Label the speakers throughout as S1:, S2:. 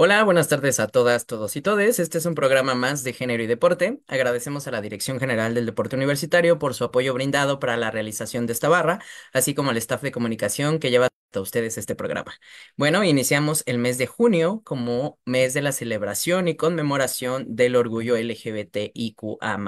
S1: Hola, buenas tardes a todas, todos y todes. Este es un programa más de género y deporte. Agradecemos a la Dirección General del Deporte Universitario por su apoyo brindado para la realización de esta barra, así como al staff de comunicación que lleva a ustedes este programa. Bueno, iniciamos el mes de junio como mes de la celebración y conmemoración del orgullo LGBTIQA+.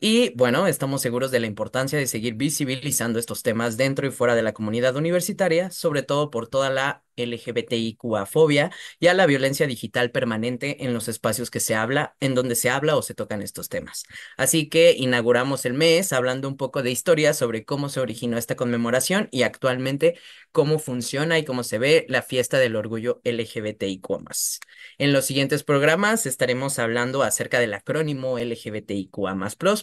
S1: Y bueno, estamos seguros de la importancia de seguir visibilizando estos temas dentro y fuera de la comunidad universitaria, sobre todo por toda la LGBTIQAfobia y a la violencia digital permanente en los espacios que se habla, en donde se habla o se tocan estos temas. Así que inauguramos el mes hablando un poco de historia sobre cómo se originó esta conmemoración y actualmente cómo funciona y cómo se ve la fiesta del orgullo LGBTIQ+. En los siguientes programas estaremos hablando acerca del acrónimo LGBTIQA+,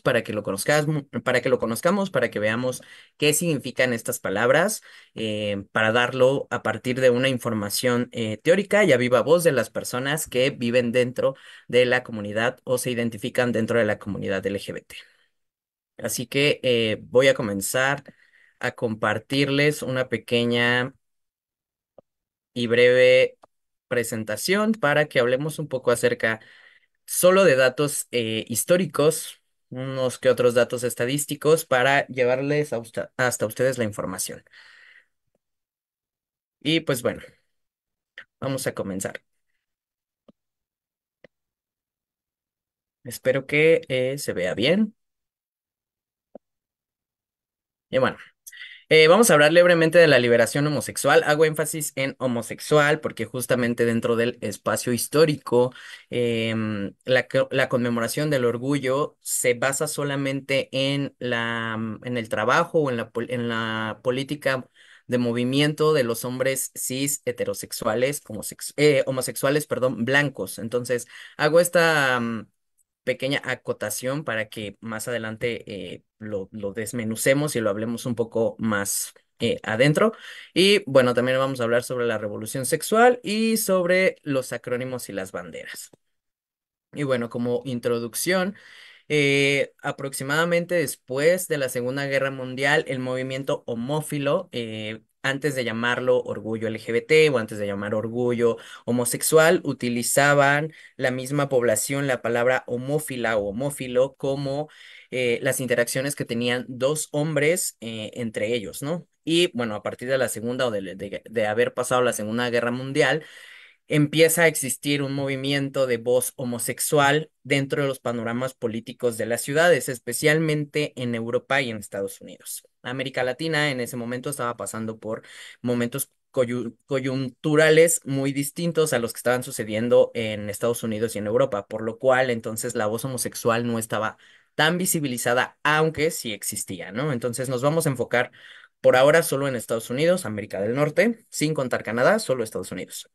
S1: para que lo conozcamos, para que lo conozcamos, para que veamos qué significan estas palabras, eh, para darlo a partir de una información eh, teórica y a viva voz de las personas que viven dentro de la comunidad o se identifican dentro de la comunidad LGBT. Así que eh, voy a comenzar a compartirles una pequeña y breve presentación para que hablemos un poco acerca solo de datos eh, históricos, unos que otros datos estadísticos, para llevarles hasta ustedes la información. Y pues bueno, vamos a comenzar. Espero que eh, se vea bien. Y bueno, eh, vamos a hablar libremente de la liberación homosexual. Hago énfasis en homosexual porque justamente dentro del espacio histórico, em, la, conmemoración del orgullo se basa solamente en, la, en el trabajo o en la, en la política de movimiento de los hombres cis heterosexuales, eh, homosexuales, perdón, blancos. Entonces, hago esta mm, pequeña acotación para que más adelante eh, lo, desmenucemos y lo hablemos un poco más eh, adentro. Y bueno, también vamos a hablar sobre la revolución sexual y sobre los acrónimos y las banderas. Y bueno, como introducción, eh, aproximadamente después de la Segunda Guerra Mundial, el movimiento homófilo, eh, antes de llamarlo orgullo LGBT o antes de llamar orgullo homosexual, utilizaban la misma población la palabra homófila o homófilo como eh, las interacciones que tenían dos hombres entre ellos, ¿no? Y bueno, a partir de la segunda o de haber pasado la Segunda Guerra Mundial, empieza a existir un movimiento de voz homosexual dentro de los panoramas políticos de las ciudades, especialmente en Europa y en Estados Unidos. América Latina en ese momento estaba pasando por momentos coyunturales muy distintos a los que estaban sucediendo en Estados Unidos y en Europa, por lo cual entonces la voz homosexual no estaba tan visibilizada, aunque sí existía, ¿no? Entonces nos vamos a enfocar por ahora solo en Estados Unidos, América del Norte, sin contar Canadá, solo Estados Unidos.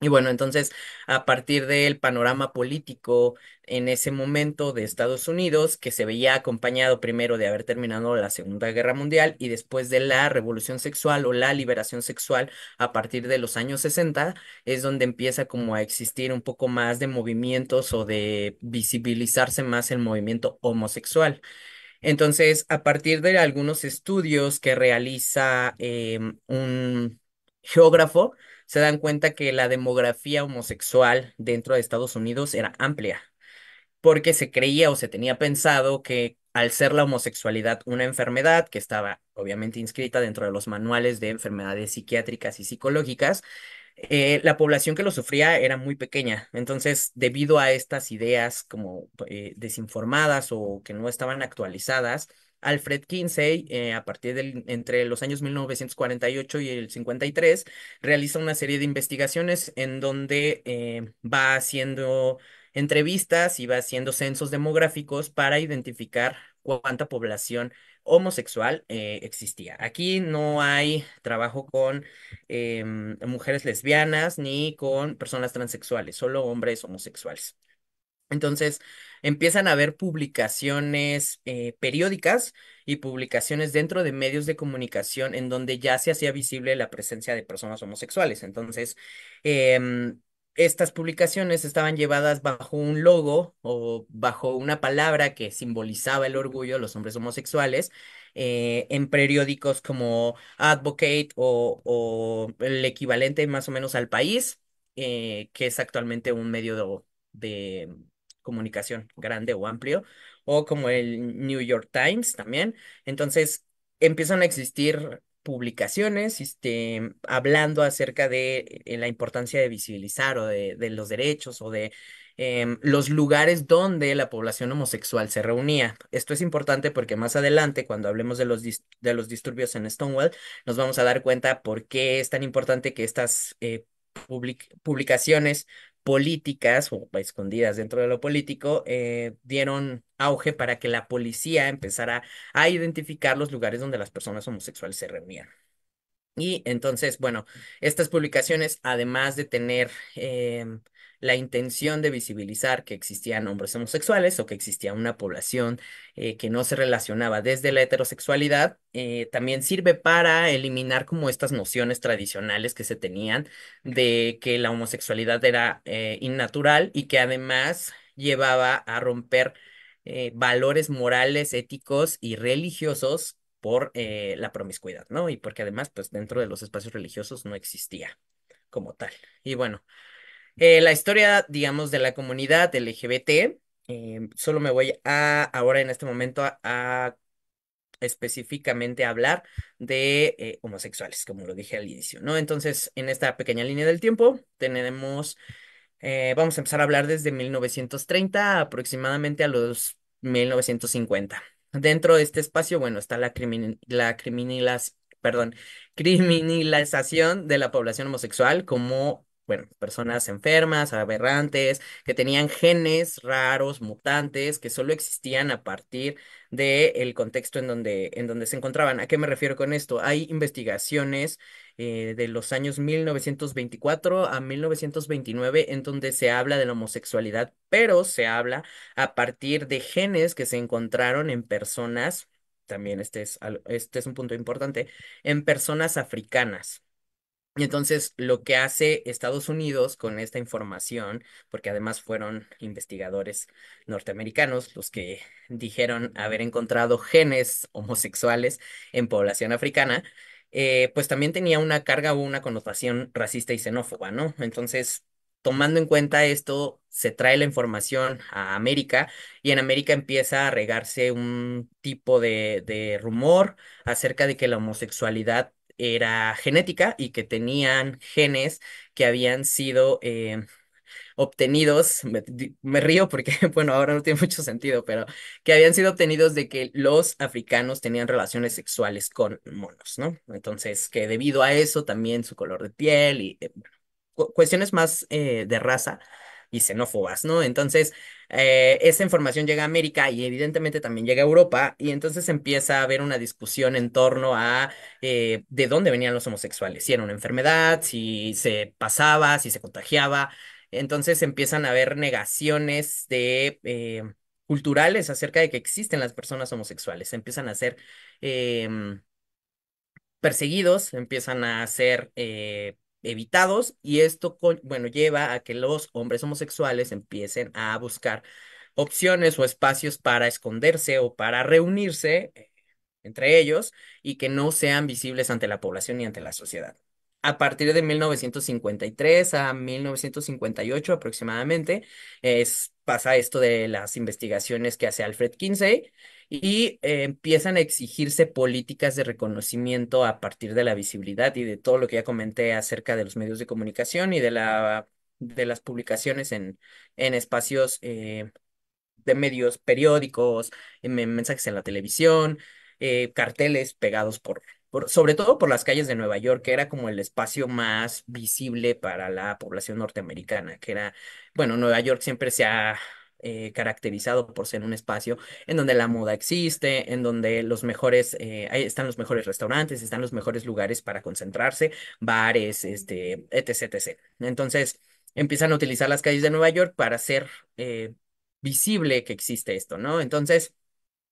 S1: Y bueno, entonces, a partir del panorama político en ese momento de Estados Unidos, que se veía acompañado primero de haber terminado la Segunda Guerra Mundial y después de la revolución sexual o la liberación sexual a partir de los años 60, es donde empieza como a existir un poco más de movimientos o de visibilizarse más el movimiento homosexual. Entonces, a partir de algunos estudios que realiza em, un geógrafo, se dan cuenta que la demografía homosexual dentro de Estados Unidos era amplia, porque se creía o se tenía pensado que al ser la homosexualidad una enfermedad que estaba obviamente inscrita dentro de los manuales de enfermedades psiquiátricas y psicológicas, eh, la población que lo sufría era muy pequeña. Entonces, debido a estas ideas como eh, desinformadas o que no estaban actualizadas, Alfred Kinsey, eh, a partir de entre los años 1948 y el 53, realiza una serie de investigaciones en donde eh, va haciendo entrevistas y va haciendo censos demográficos para identificar cuánta población homosexual eh, existía. Aquí no hay trabajo con mujeres lesbianas ni con personas transexuales, solo hombres homosexuales. Entonces, empiezan a haber publicaciones eh, periódicas y publicaciones dentro de medios de comunicación en donde ya se hacía visible la presencia de personas homosexuales. Entonces, em, estas publicaciones estaban llevadas bajo un logo o bajo una palabra que simbolizaba el orgullo de los hombres homosexuales eh, en periódicos como Advocate o, el equivalente más o menos al país, eh, que es actualmente un medio de, de comunicación grande o amplio, o como el New York Times también. Entonces, empiezan a existir publicaciones este, hablando acerca de eh, la importancia de visibilizar o de, los derechos o de em, los lugares donde la población homosexual se reunía. Esto es importante porque más adelante, cuando hablemos de los, de los disturbios en Stonewall, nos vamos a dar cuenta por qué es tan importante que estas eh, publicaciones políticas o escondidas dentro de lo político eh, dieron auge para que la policía empezara a identificar los lugares donde las personas homosexuales se reunían. Y entonces, bueno, estas publicaciones, además de tener eh, la intención de visibilizar que existían hombres homosexuales o que existía una población eh, que no se relacionaba desde la heterosexualidad, eh, también sirve para eliminar como estas nociones tradicionales que se tenían de que la homosexualidad era eh, innatural y que además llevaba a romper valores morales, éticos y religiosos por la promiscuidad, ¿no? Y porque además, pues dentro de los espacios religiosos no existía como tal. Y bueno, eh, la historia, digamos, de la comunidad LGBT, eh, solo me voy a, ahora en este momento, a, específicamente hablar de eh, homosexuales, como lo dije al inicio, ¿no? Entonces, en esta pequeña línea del tiempo, tenemos, vamos a empezar a hablar desde 1930 aproximadamente a los 1950. Dentro de este espacio, bueno, está la, perdón, criminalización de la población homosexual como bueno, personas enfermas, aberrantes, que tenían genes raros, mutantes, que solo existían a partir del el contexto en donde, en donde se encontraban. ¿A qué me refiero con esto? Hay investigaciones eh, de los años 1924 a 1929 en donde se habla de la homosexualidad, pero se habla a partir de genes que se encontraron en personas, también este es, este es un punto importante, en personas africanas. Y entonces lo que hace Estados Unidos con esta información, porque además fueron investigadores norteamericanos los que dijeron haber encontrado genes homosexuales en población africana, eh, pues también tenía una carga o una connotación racista y xenófoba, ¿no? Entonces, tomando en cuenta esto, se trae la información a América y en América empieza a regarse un tipo de, de rumor acerca de que la homosexualidad era genética y que tenían genes que habían sido eh, obtenidos, me, río porque, bueno, ahora no tiene mucho sentido, pero que habían sido obtenidos de que los africanos tenían relaciones sexuales con monos, ¿no? Entonces, que debido a eso también su color de piel y eh, cuestiones más eh, de raza y xenófobas, ¿no? Entonces, eh, esa información llega a América y evidentemente también llega a Europa y entonces empieza a haber una discusión en torno a eh, de dónde venían los homosexuales, si era una enfermedad, si se pasaba, si se contagiaba. Entonces empiezan a haber negaciones de... Eh, culturales acerca de que existen las personas homosexuales, empiezan a ser em, perseguidos, empiezan a ser evitados y esto, bueno, lleva a que los hombres homosexuales empiecen a buscar opciones o espacios para esconderse o para reunirse eh, entre ellos y que no sean visibles ante la población y ante la sociedad. A partir de 1953 a 1958 aproximadamente, es, pasa esto de las investigaciones que hace Alfred Kinsey, y eh, empiezan a exigirse políticas de reconocimiento a partir de la visibilidad y de todo lo que ya comenté acerca de los medios de comunicación y de, la, de las publicaciones en, en espacios eh, de medios periódicos, mensajes en la televisión, eh, carteles pegados por, por, sobre todo por las calles de Nueva York, que era como el espacio más visible para la población norteamericana, que era, bueno, Nueva York siempre se ha eh, caracterizado por ser un espacio en donde la moda existe, en donde los mejores, eh, ahí están los mejores restaurantes, están los mejores lugares para concentrarse, bares, este, etc, etc. Entonces empiezan a utilizar las calles de Nueva York para hacer eh, visible que existe esto, ¿no? Entonces,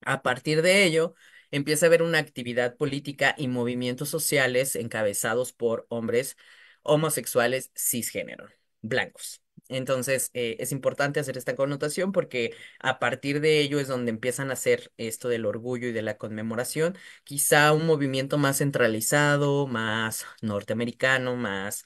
S1: a partir de ello, empieza a haber una actividad política y movimientos sociales encabezados por hombres homosexuales cisgénero, blancos. Entonces, eh, es importante hacer esta connotación porque a partir de ello es donde empiezan a hacer esto del orgullo y de la conmemoración, quizá un movimiento más centralizado, más norteamericano, más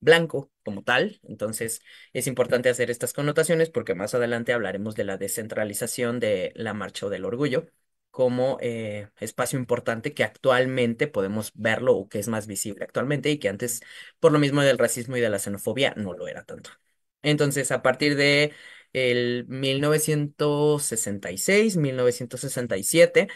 S1: blanco como tal. Entonces, es importante hacer estas connotaciones porque más adelante hablaremos de la descentralización de la marcha o del orgullo como eh, espacio importante que actualmente podemos verlo o que es más visible actualmente y que antes, por lo mismo del racismo y de la xenofobia, no lo era tanto. Entonces, a partir de el 1966, 1967,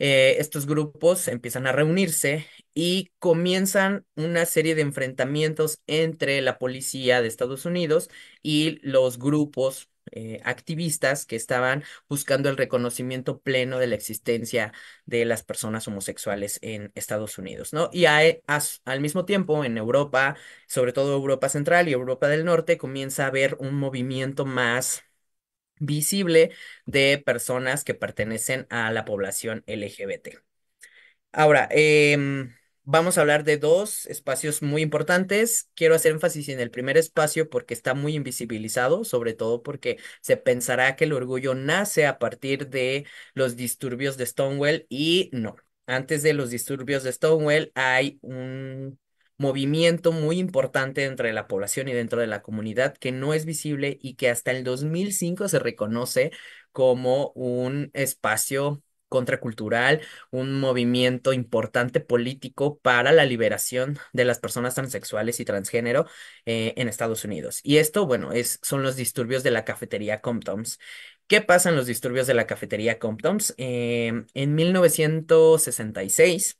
S1: eh, estos grupos empiezan a reunirse y comienzan una serie de enfrentamientos entre la policía de Estados Unidos y los grupos eh, activistas que estaban buscando el reconocimiento pleno de la existencia de las personas homosexuales en Estados Unidos, ¿no? Y hay e, al mismo tiempo en Europa, sobre todo Europa Central y Europa del Norte, comienza a haber un movimiento más visible de personas que pertenecen a la población LGBT. Ahora, eh, Vamos a hablar de dos espacios muy importantes. Quiero hacer énfasis en el primer espacio porque está muy invisibilizado, sobre todo porque se pensará que el orgullo nace a partir de los disturbios de Stonewall y no. Antes de los disturbios de Stonewall hay un movimiento muy importante entre la población y dentro de la comunidad que no es visible y que hasta el 2005 se reconoce como un espacio contracultural, un movimiento importante político para la liberación de las personas transexuales y transgénero eh, en Estados Unidos. Y esto, bueno, es, son los disturbios de la cafetería Comptons. ¿Qué pasan los disturbios de la cafetería Comptons? Em, en 1966,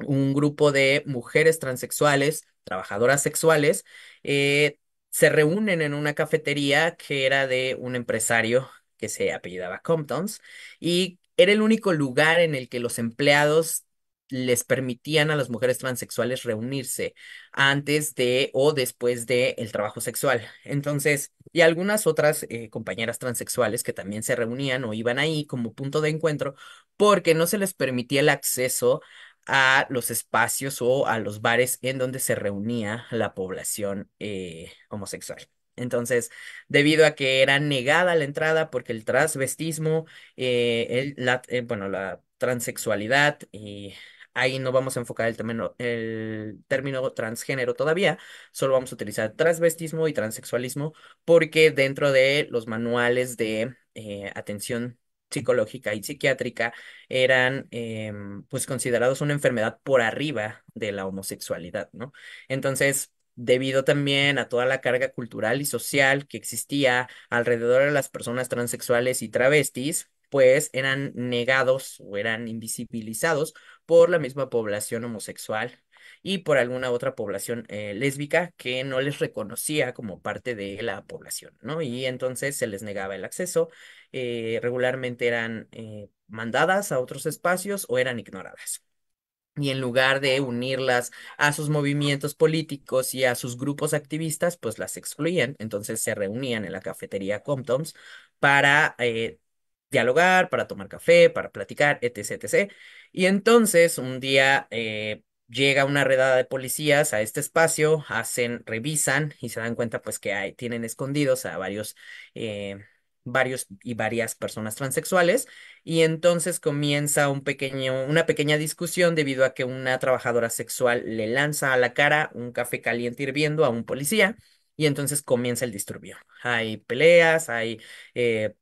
S1: un grupo de mujeres transexuales, trabajadoras sexuales, eh, se reúnen en una cafetería que era de un empresario que se apellidaba Comptons y era el único lugar en el que los empleados les permitían a las mujeres transexuales reunirse antes de o después de el trabajo sexual. Entonces, y algunas otras eh, compañeras transexuales que también se reunían o iban ahí como punto de encuentro porque no se les permitía el acceso a los espacios o a los bares en donde se reunía la población eh, homosexual. Entonces, debido a que era negada la entrada porque el transvestismo, eh, eh, bueno, la transexualidad y eh, ahí no vamos a enfocar el término, el término transgénero todavía, solo vamos a utilizar transvestismo y transexualismo porque dentro de los manuales de atención psicológica y psiquiátrica eran em, pues considerados una enfermedad por arriba de la homosexualidad, ¿no? Entonces, debido también a toda la carga cultural y social que existía alrededor de las personas transexuales y travestis, pues eran negados o eran invisibilizados por la misma población homosexual y por alguna otra población eh, lésbica que no les reconocía como parte de la población, ¿no? Y entonces se les negaba el acceso, eh, regularmente eran eh, mandadas a otros espacios o eran ignoradas y en lugar de unirlas a sus movimientos políticos y a sus grupos activistas, pues las excluían. Entonces se reunían en la cafetería Comptoms para eh, dialogar, para tomar café, para platicar, etc. etc. Y entonces un día eh, llega una redada de policías a este espacio, hacen, revisan y se dan cuenta pues que hay, tienen escondidos a varios... Eh, varios y varias personas transexuales y entonces comienza un pequeño, una pequeña discusión debido a que una trabajadora sexual le lanza a la cara un café caliente hirviendo a un policía y entonces comienza el disturbio. Hay peleas, hay eh,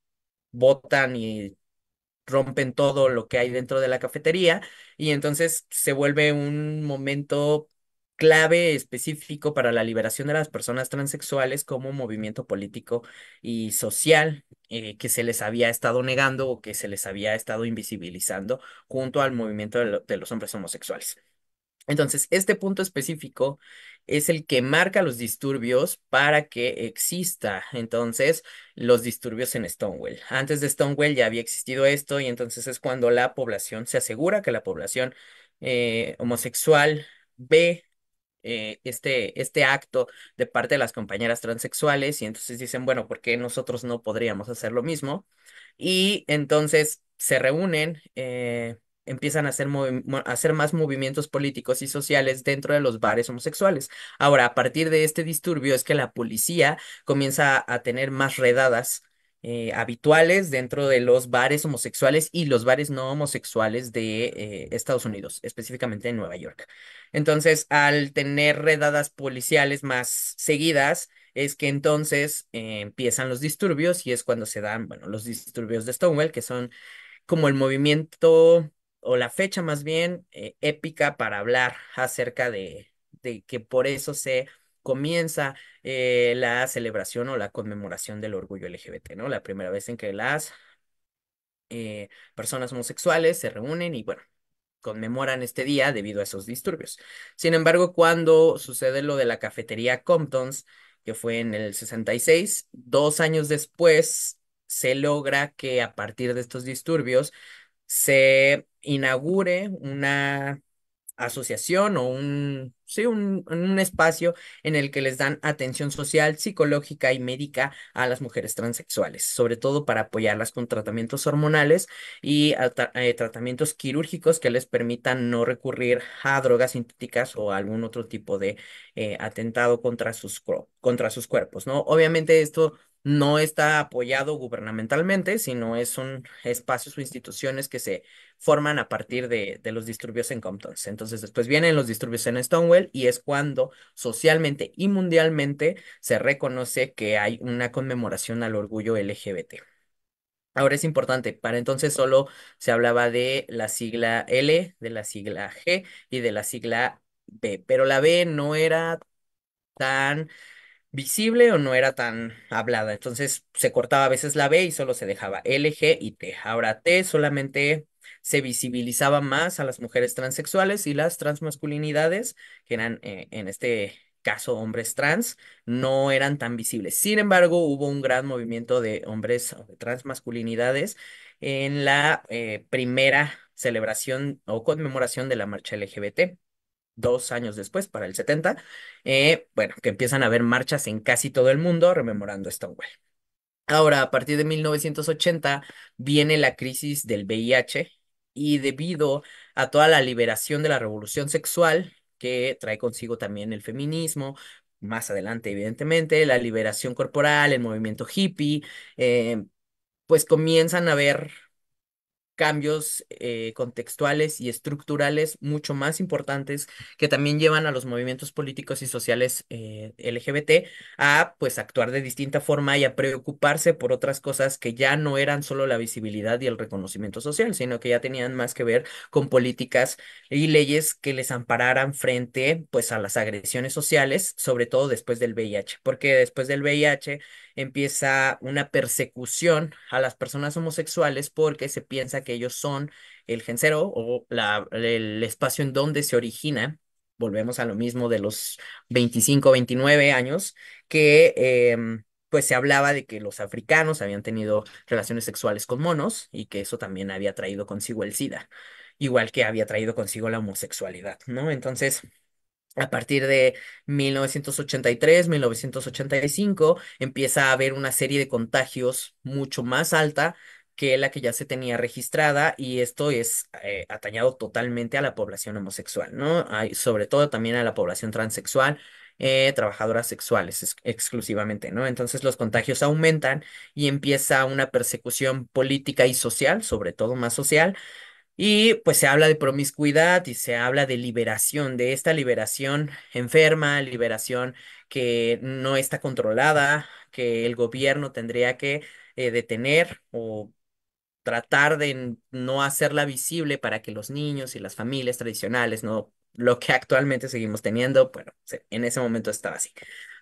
S1: botan y rompen todo lo que hay dentro de la cafetería y entonces se vuelve un momento clave específico para la liberación de las personas transexuales como movimiento político y social eh, que se les había estado negando o que se les había estado invisibilizando junto al movimiento de, los hombres homosexuales. Entonces, este punto específico es el que marca los disturbios para que exista entonces los disturbios en Stonewall. Antes de Stonewall ya había existido esto y entonces es cuando la población se asegura que la población eh, homosexual ve eh, este, este acto de parte de las compañeras transexuales y entonces dicen, bueno, ¿por qué nosotros no podríamos hacer lo mismo? Y entonces se reúnen. Eh, empiezan a hacer, a hacer, más movimientos políticos y sociales dentro de los bares homosexuales. Ahora, a partir de este disturbio es que la policía comienza a tener más redadas eh, habituales dentro de los bares homosexuales y los bares no homosexuales de eh, Estados Unidos, específicamente en Nueva York. Entonces, al tener redadas policiales más seguidas, es que entonces eh, empiezan los disturbios y es cuando se dan, bueno, los disturbios de Stonewall, que son como el movimiento o la fecha más bien épica para hablar acerca de que por eso se comienza eh, la celebración o la conmemoración del orgullo LGBT, ¿no? La primera vez en que las eh, personas homosexuales se reúnen y bueno, conmemoran este día debido a esos disturbios. Sin embargo, cuando sucede lo de la cafetería Comptons, que fue en el 66, dos años después se logra que a partir de estos disturbios se inaugure una asociación o un sí, un, espacio en el que les dan atención social, psicológica y médica a las mujeres transexuales, sobre todo para apoyarlas con tratamientos hormonales y eh, tratamientos quirúrgicos que les permitan no recurrir a drogas sintéticas o algún otro tipo de eh, atentado contra sus, contra sus cuerpos, ¿no? Obviamente esto no está apoyado gubernamentalmente, sino es son espacios o instituciones que se forman a partir de, de los disturbios en Compton. Entonces después vienen los disturbios en Stonewall y es cuando socialmente y mundialmente se reconoce que hay una conmemoración al orgullo LGBT. Ahora es importante, para entonces solo se hablaba de la sigla L, de la sigla G y de la sigla B, pero la B no era tan visible o no era tan hablada. Entonces se cortaba a veces la B y solo se dejaba L, G y T. Ahora T solamente se visibilizaba más a las mujeres transexuales y las transmasculinidades, que eran eh, en este caso hombres trans, no eran tan visibles. Sin embargo, hubo un gran movimiento de hombres de transmasculinidades en la eh, primera celebración o conmemoración de la marcha LGBT dos años después, para el 70, eh, bueno, que empiezan a haber marchas en casi todo el mundo rememorando Stonewall. Ahora, a partir de 1980 viene la crisis del VIH y debido a toda la liberación de la revolución sexual que trae consigo también el feminismo, más adelante evidentemente, la liberación corporal, el movimiento hippie, eh, pues comienzan a haber cambios eh, contextuales y estructurales mucho más importantes que también llevan a los movimientos políticos y sociales eh, LGBT a pues actuar de distinta forma y a preocuparse por otras cosas que ya no eran solo la visibilidad y el reconocimiento social, sino que ya tenían más que ver con políticas y leyes que les ampararan frente pues a las agresiones sociales, sobre todo después del VIH, porque después del VIH empieza una persecución a las personas homosexuales porque se piensa que ellos son el gencero o el espacio en donde se origina. Volvemos a lo mismo de los 25, 29 años, que em, pues se hablaba de que los africanos habían tenido relaciones sexuales con monos y que eso también había traído consigo el SIDA, igual que había traído consigo la homosexualidad, ¿no? Entonces, a partir de 1983, 1985, empieza a haber una serie de contagios mucho más alta que la que ya se tenía registrada y esto es eh, atañado totalmente a la población homosexual, ¿no? Hay, sobre todo también a la población transexual, eh, trabajadoras sexuales exclusivamente, ¿no? Entonces los contagios aumentan y empieza una persecución política y social, sobre todo más social, y pues se habla de promiscuidad y se habla de liberación, de esta liberación enferma, liberación que no está controlada, que el gobierno tendría que eh, detener o tratar de no hacerla visible para que los niños y las familias tradicionales no lo que actualmente seguimos teniendo, bueno, en ese momento estaba así.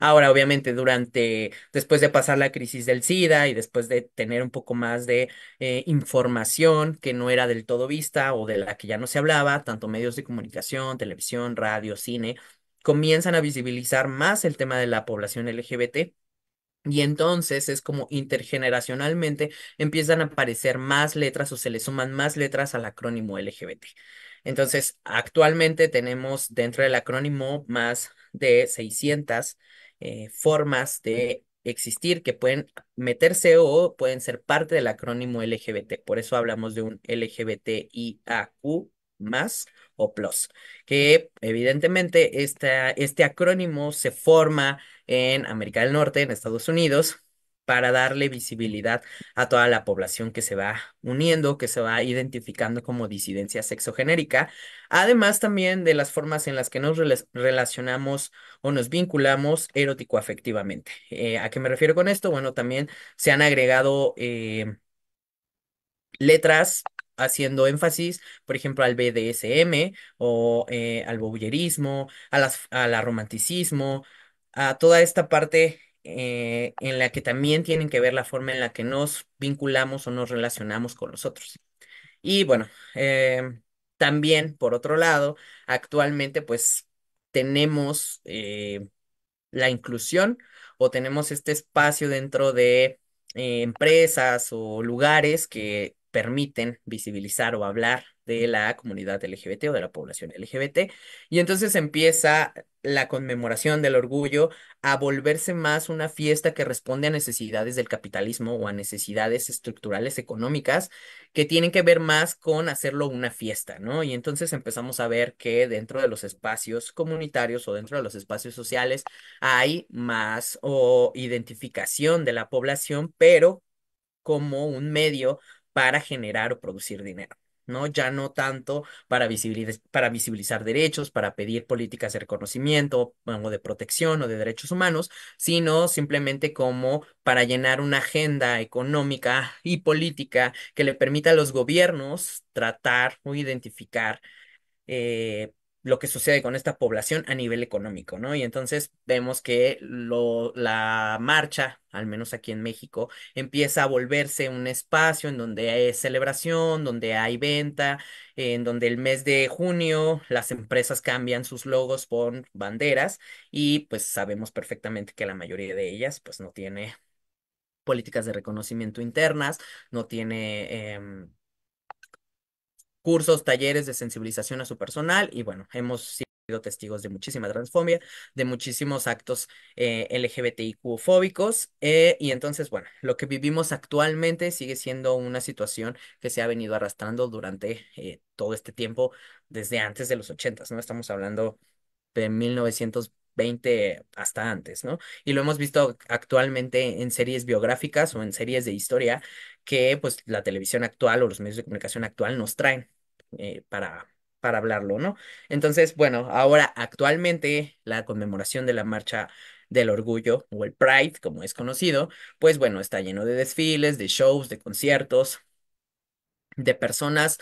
S1: Ahora, obviamente, durante, después de pasar la crisis del SIDA y después de tener un poco más de eh, información que no era del todo vista o de la que ya no se hablaba, tanto medios de comunicación, televisión, radio, cine, comienzan a visibilizar más el tema de la población LGBT. Y entonces es como intergeneracionalmente empiezan a aparecer más letras o se le suman más letras al acrónimo LGBT. Entonces, actualmente tenemos dentro del acrónimo más de 600 eh, formas de existir que pueden meterse o pueden ser parte del acrónimo LGBT. Por eso hablamos de un LGBTIAQ más o plus, que evidentemente este acrónimo se forma en América del Norte, en Estados Unidos, para darle visibilidad a toda la población que se va uniendo, que se va identificando como disidencia sexogenérica, además también de las formas en las que nos relacionamos o nos vinculamos erótico-afectivamente. Eh, ¿A qué me refiero con esto? Bueno, también se han agregado eh, letras haciendo énfasis, por ejemplo, al BDSM o eh, al boyerismo, al a romanticismo, a toda esta parte eh, en la que también tienen que ver la forma en la que nos vinculamos o nos relacionamos con los otros. Y bueno, em, también, por otro lado, actualmente pues tenemos eh, la inclusión o tenemos este espacio dentro de eh, empresas o lugares que permiten visibilizar o hablar de la comunidad LGBT o de la población LGBT. Y entonces empieza la conmemoración del orgullo a volverse más una fiesta que responde a necesidades del capitalismo o a necesidades estructurales económicas que tienen que ver más con hacerlo una fiesta, ¿no? Y entonces empezamos a ver que dentro de los espacios comunitarios o dentro de los espacios sociales hay más o identificación de la población, pero como un medio para generar o producir dinero. ¿no? Ya no tanto para visibilizar, para visibilizar derechos, para pedir políticas de reconocimiento o de protección o de derechos humanos, sino simplemente como para llenar una agenda económica y política que le permita a los gobiernos tratar o identificar eh, lo que sucede con esta población a nivel económico, ¿no? Y entonces vemos que lo, la marcha, al menos aquí en México, empieza a volverse un espacio en donde hay celebración, donde hay venta, en donde el mes de junio las empresas cambian sus logos por banderas y pues sabemos perfectamente que la mayoría de ellas pues no tiene políticas de reconocimiento internas, no tiene... Em, cursos, talleres de sensibilización a su personal y bueno, hemos sido testigos de muchísima transfobia, de muchísimos actos eh, LGBTIQ fóbicos eh, y entonces bueno, lo que vivimos actualmente sigue siendo una situación que se ha venido arrastrando durante eh, todo este tiempo desde antes de los ochentas, ¿no? Estamos hablando de 1920 hasta antes, ¿no? Y lo hemos visto actualmente en series biográficas o en series de historia que pues la televisión actual o los medios de comunicación actual nos traen. Eh, para, para hablarlo, ¿no? Entonces, bueno, ahora actualmente la conmemoración de la marcha del orgullo o el Pride, como es conocido, pues bueno, está lleno de desfiles, de shows, de conciertos, de personas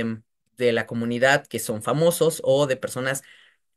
S1: em, de la comunidad que son famosos o de personas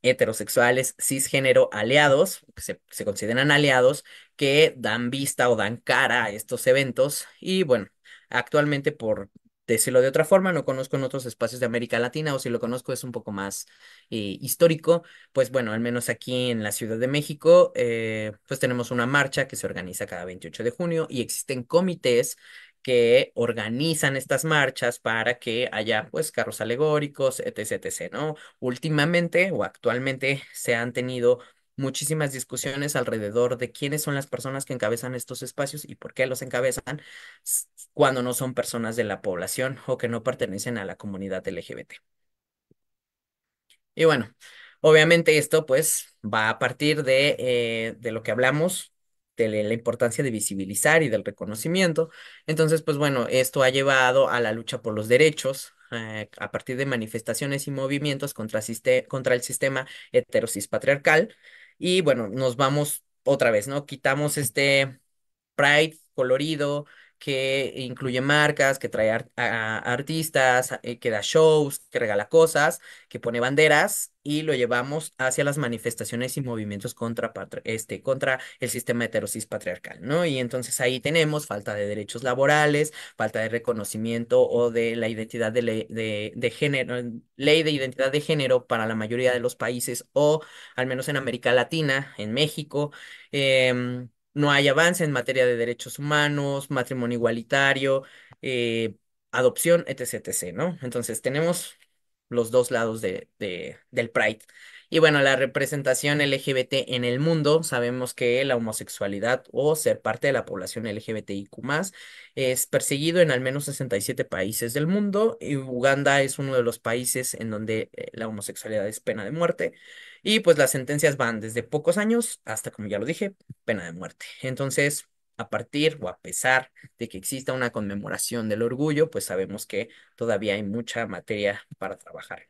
S1: heterosexuales, cisgénero, aliados, que se consideran aliados, que dan vista o dan cara a estos eventos y bueno, actualmente por decirlo de otra forma, no conozco en otros espacios de América Latina o si lo conozco es un poco más eh, histórico, pues bueno, al menos aquí en la Ciudad de México, eh, pues tenemos una marcha que se organiza cada 28 de junio y existen comités que organizan estas marchas para que haya pues carros alegóricos, etc, etc, ¿no? Últimamente o actualmente se han tenido muchísimas discusiones alrededor de quiénes son las personas que encabezan estos espacios y por qué los encabezan cuando no son personas de la población o que no pertenecen a la comunidad LGBT. Y bueno, obviamente esto pues va a partir de, eh, de lo que hablamos de la importancia de visibilizar y del reconocimiento. Entonces, pues bueno, esto ha llevado a la lucha por los derechos eh, a partir de manifestaciones y movimientos contra, contra el sistema heterosis patriarcal. Y bueno, nos vamos otra vez, ¿no? Quitamos este pride colorido, que incluye marcas, que trae artistas, eh, que da shows, que regala cosas, que pone banderas y lo llevamos hacia las manifestaciones y movimientos contra, este, contra el sistema heterosis patriarcal, ¿no? Y entonces ahí tenemos falta de derechos laborales, falta de reconocimiento o de la identidad de, de, género, ley de identidad de género para la mayoría de los países o al menos en América Latina, en México. Eh, no hay avance en materia de derechos humanos, matrimonio igualitario, eh, adopción, etc, etc, ¿no? Entonces tenemos los dos lados de, del Pride. Y bueno, la representación LGBT en el mundo, sabemos que la homosexualidad o ser parte de la población LGBTIQ es perseguido en al menos 67 países del mundo y Uganda es uno de los países en donde eh, la homosexualidad es pena de muerte. Y pues las sentencias van desde pocos años hasta, como ya lo dije, pena de muerte. Entonces, a partir o a pesar de que exista una conmemoración del orgullo, pues sabemos que todavía hay mucha materia para trabajar.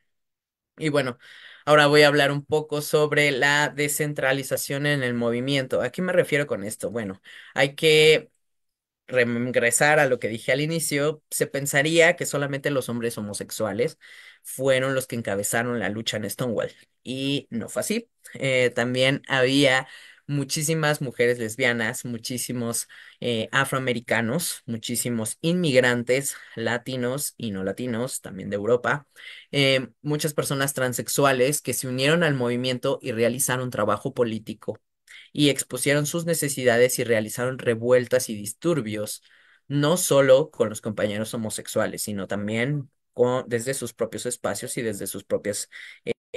S1: Y bueno, ahora voy a hablar un poco sobre la descentralización en el movimiento. ¿A qué me refiero con esto? Bueno, hay que regresar a lo que dije al inicio. Se pensaría que solamente los hombres homosexuales fueron los que encabezaron la lucha en Stonewall. Y no fue así. Eh, también había muchísimas mujeres lesbianas, muchísimos eh, afroamericanos, muchísimos inmigrantes latinos y no latinos, también de Europa, eh, muchas personas transexuales que se unieron al movimiento y realizaron trabajo político y expusieron sus necesidades y realizaron revueltas y disturbios, no solo con los compañeros homosexuales, sino también con, desde sus propios espacios y desde sus propias...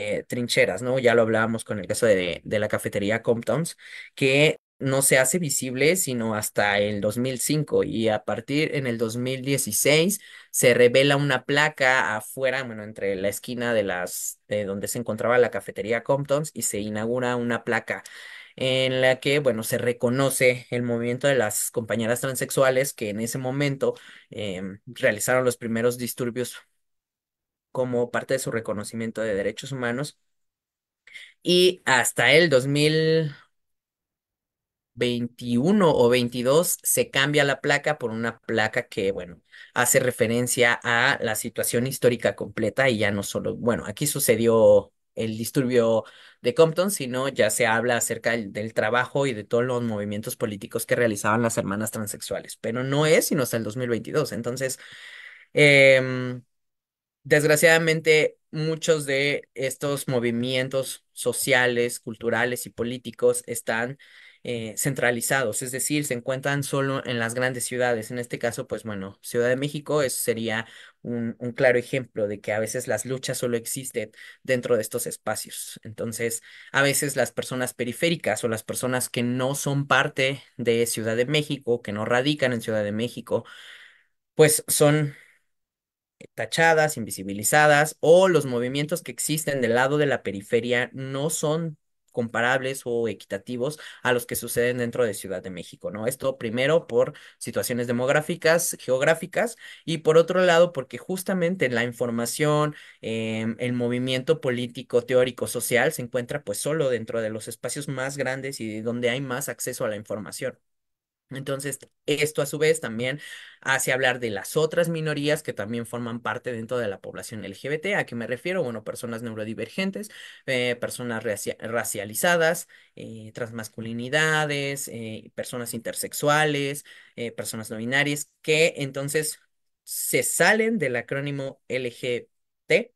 S1: Eh, trincheras, ¿no? Ya lo hablábamos con el caso de, la cafetería Comptons, que no se hace visible sino hasta el 2005 y a partir en el 2016 se revela una placa afuera, bueno, entre la esquina de las de donde se encontraba la cafetería Comptons y se inaugura una placa en la que, bueno, se reconoce el movimiento de las compañeras transexuales que en ese momento em, realizaron los primeros disturbios como parte de su reconocimiento de derechos humanos. Y hasta el 2021 o 22 se cambia la placa por una placa que, bueno, hace referencia a la situación histórica completa y ya no solo, bueno, aquí sucedió el disturbio de Compton, sino ya se habla acerca del, trabajo y de todos los movimientos políticos que realizaban las hermanas transexuales, pero no es sino hasta el 2022. Entonces, eh, Desgraciadamente, muchos de estos movimientos sociales, culturales y políticos están eh, centralizados, es decir, se encuentran solo en las grandes ciudades. En este caso, pues bueno, Ciudad de México sería un, un, claro ejemplo de que a veces las luchas solo existen dentro de estos espacios. Entonces, a veces las personas periféricas o las personas que no son parte de Ciudad de México, que no radican en Ciudad de México, pues son tachadas, invisibilizadas, o los movimientos que existen del lado de la periferia no son comparables o equitativos a los que suceden dentro de Ciudad de México, ¿no? Esto primero por situaciones demográficas, geográficas, y por otro lado porque justamente la información, em, el movimiento político, teórico, social se encuentra pues solo dentro de los espacios más grandes y donde hay más acceso a la información. Entonces, esto a su vez también hace hablar de las otras minorías que también forman parte dentro de la población LGBT. ¿A qué me refiero? Bueno, personas neurodivergentes, eh, personas racializadas, eh, transmasculinidades, eh, personas intersexuales, personas no binarias, que entonces se salen del acrónimo LGBT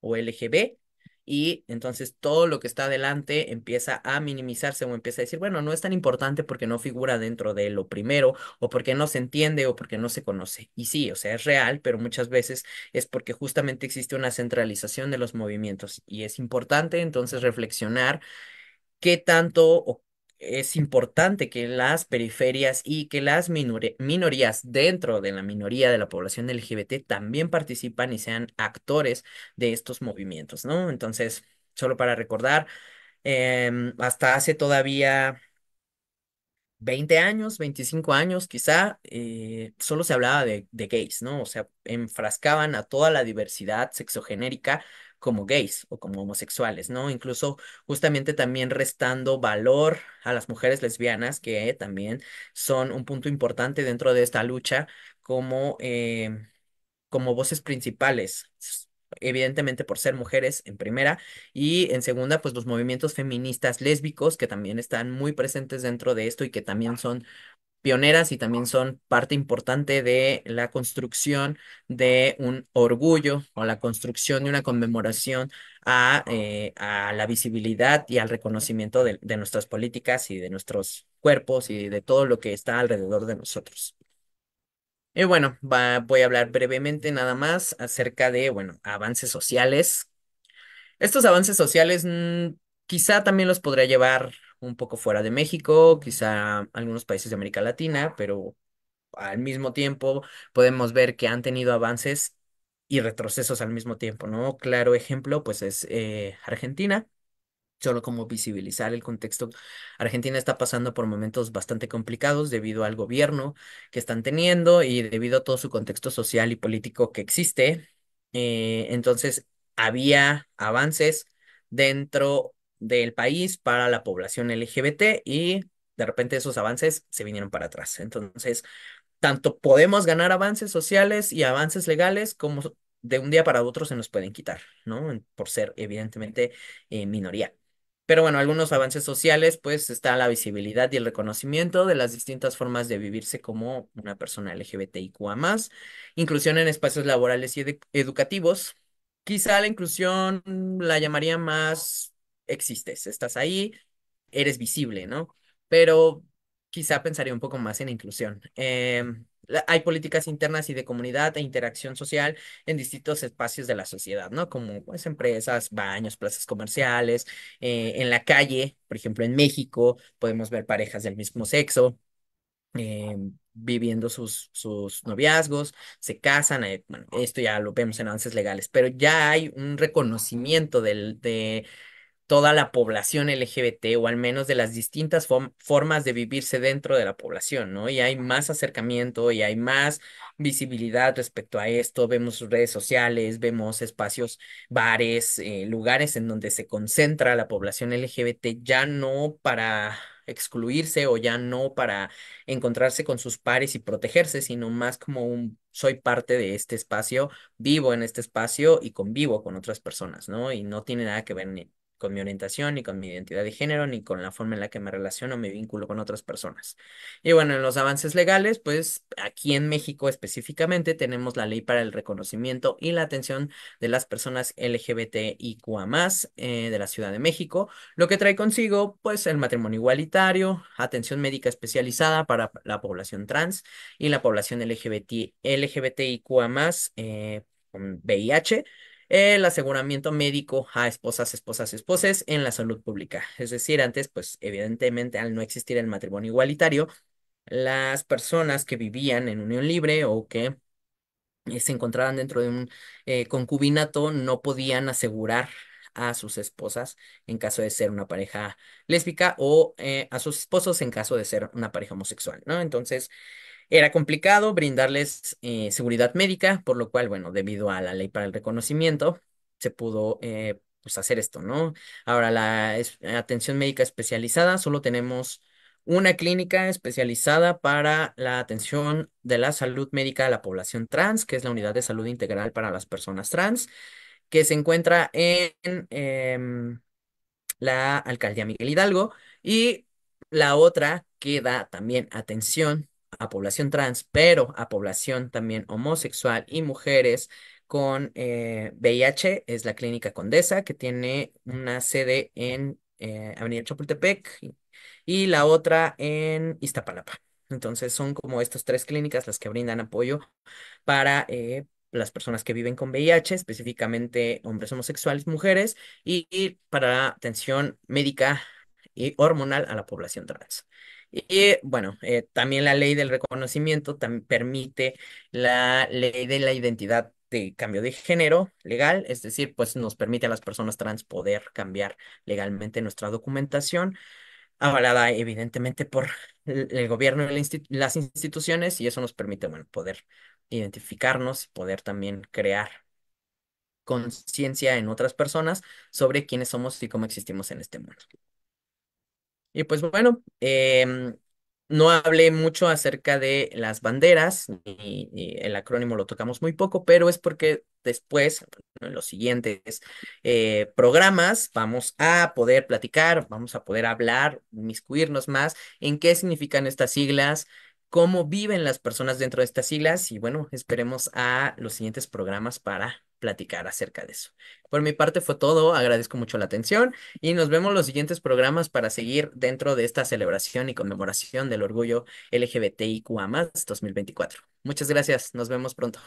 S1: o LGB y entonces todo lo que está adelante empieza a minimizarse o empieza a decir, bueno, no es tan importante porque no figura dentro de lo primero o porque no se entiende o porque no se conoce. Y sí, o sea, es real, pero muchas veces es porque justamente existe una centralización de los movimientos y es importante entonces reflexionar qué tanto o es importante que las periferias y que las minorías dentro de la minoría de la población LGBT también participan y sean actores de estos movimientos, ¿no? Entonces, solo para recordar, em, hasta hace todavía 20 años, 25 años quizá, eh, solo se hablaba de, de gays, ¿no? O sea, enfrascaban a toda la diversidad sexogenérica como gays o como homosexuales, ¿no? Incluso justamente también restando valor a las mujeres lesbianas, que también son un punto importante dentro de esta lucha como, em, como voces principales evidentemente por ser mujeres en primera y en segunda pues los movimientos feministas lésbicos que también están muy presentes dentro de esto y que también son pioneras y también son parte importante de la construcción de un orgullo o la construcción de una conmemoración a, eh, la visibilidad y al reconocimiento de, nuestras políticas y de nuestros cuerpos y de todo lo que está alrededor de nosotros. Y bueno, voy a hablar brevemente nada más acerca de, bueno, avances sociales. Estos avances sociales mm, quizá también los podría llevar un poco fuera de México, quizá algunos países de América Latina, pero al mismo tiempo podemos ver que han tenido avances y retrocesos al mismo tiempo, ¿no? Claro ejemplo, pues es eh, Argentina, solo como visibilizar el contexto. Argentina está pasando por momentos bastante complicados debido al gobierno que están teniendo y debido a todo su contexto social y político que existe. Eh, entonces, había avances dentro del país para la población LGBT y de repente esos avances se vinieron para atrás. Entonces, tanto podemos ganar avances sociales y avances legales como de un día para otro se nos pueden quitar, ¿no? Por ser evidentemente eh, minoría. Pero bueno, algunos avances sociales, pues está la visibilidad y el reconocimiento de las distintas formas de vivirse como una persona LGBT más. inclusión en espacios laborales y educativos. Quizá la inclusión la llamaría más existes, estás ahí, eres visible, ¿no? Pero quizá pensaría un poco más en inclusión. Em, hay políticas internas y de comunidad e interacción social en distintos espacios de la sociedad, ¿no? Como pues empresas, baños, plazas comerciales, eh, en la calle, por ejemplo, en México podemos ver parejas del mismo sexo. Em, viviendo sus, sus noviazgos, se casan, eh, bueno, esto ya lo vemos en avances legales, pero ya hay un reconocimiento del, de toda la población LGBT o al menos de las distintas formas de vivirse dentro de la población, ¿no? Y hay más acercamiento y hay más visibilidad respecto a esto, vemos redes sociales, vemos espacios, bares, eh, lugares en donde se concentra la población LGBT ya no para excluirse o ya no para encontrarse con sus pares y protegerse, sino más como un soy parte de este espacio, vivo en este espacio y convivo con otras personas, ¿no? Y no tiene nada que ver ni con mi orientación, ni con mi identidad de género, ni con la forma en la que me relaciono, me vinculo con otras personas. Y bueno, en los avances legales, pues aquí en México específicamente tenemos la ley para el reconocimiento y la atención de las personas LGBTIQA+, eh, de la Ciudad de México, lo que trae consigo, pues, el matrimonio igualitario, atención médica especializada para la población trans y la población LGBT, LGBTIQA+, eh, con VIH, el aseguramiento médico a esposas, esposas, esposas en la salud pública. Es decir, antes, pues evidentemente al no existir el matrimonio igualitario, las personas que vivían en unión libre o que eh, se encontraban dentro de un eh, concubinato no podían asegurar a sus esposas en caso de ser una pareja lésbica o eh, a sus esposos en caso de ser una pareja homosexual, ¿no? Entonces, era complicado brindarles eh, seguridad médica, por lo cual, bueno, debido a la ley para el reconocimiento, se pudo eh, pues hacer esto, ¿no? Ahora, la atención médica especializada, solo tenemos una clínica especializada para la atención de la salud médica a la población trans, que es la unidad de salud integral para las personas trans, que se encuentra en em, la alcaldía Miguel Hidalgo y la otra que da también atención a población trans, pero a población también homosexual y mujeres con VIH, eh, es la Clínica Condesa, que tiene una sede en eh, Avenida Chapultepec y, la otra en Iztapalapa. Entonces son como estas tres clínicas las que brindan apoyo para eh, las personas que viven con VIH, específicamente hombres homosexuales, mujeres, y, y para atención médica y hormonal a la población trans. Y eh, bueno, eh, también la ley del reconocimiento permite la ley de la identidad de cambio de género legal, es decir, pues nos permite a las personas trans poder cambiar legalmente nuestra documentación, avalada evidentemente por el gobierno y las instituciones, y eso nos permite, bueno, poder identificarnos y poder también crear conciencia en otras personas sobre quiénes somos y cómo existimos en este mundo. Y pues bueno, em, no hablé mucho acerca de las banderas y, el acrónimo lo tocamos muy poco, pero es porque después, en los siguientes eh, programas, vamos a poder platicar, vamos a poder hablar, inmiscuirnos más en qué significan estas siglas, cómo viven las personas dentro de estas siglas y bueno, esperemos a los siguientes programas para platicar acerca de eso. Por mi parte fue todo, agradezco mucho la atención y nos vemos los siguientes programas para seguir dentro de esta celebración y conmemoración del orgullo LGBTIQA 2024. Muchas gracias, nos vemos pronto.